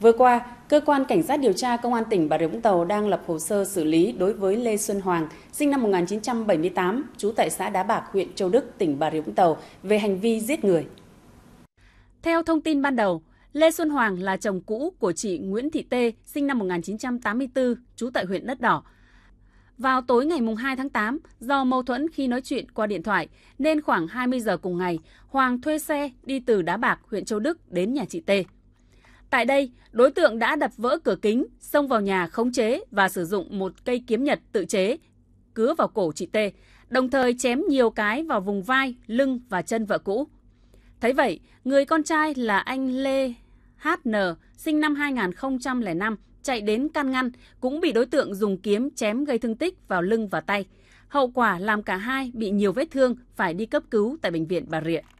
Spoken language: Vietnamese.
Vừa qua, cơ quan cảnh sát điều tra công an tỉnh Bà Rịa Vũng Tàu đang lập hồ sơ xử lý đối với Lê Xuân Hoàng, sinh năm 1978, trú tại xã Đá Bạc, huyện Châu Đức, tỉnh Bà Rịa Vũng Tàu về hành vi giết người. Theo thông tin ban đầu, Lê Xuân Hoàng là chồng cũ của chị Nguyễn Thị Tê, sinh năm 1984, trú tại huyện Đất Đỏ. Vào tối ngày 2 tháng 8, do mâu thuẫn khi nói chuyện qua điện thoại, nên khoảng 20 giờ cùng ngày, Hoàng thuê xe đi từ Đá Bạc, huyện Châu Đức đến nhà chị Tê. Tại đây, đối tượng đã đập vỡ cửa kính, xông vào nhà khống chế và sử dụng một cây kiếm nhật tự chế, cứa vào cổ chị T, đồng thời chém nhiều cái vào vùng vai, lưng và chân vợ cũ. Thấy vậy, người con trai là anh Lê HN, sinh năm 2005, chạy đến can ngăn, cũng bị đối tượng dùng kiếm chém gây thương tích vào lưng và tay. Hậu quả làm cả hai bị nhiều vết thương phải đi cấp cứu tại bệnh viện Bà Rịa.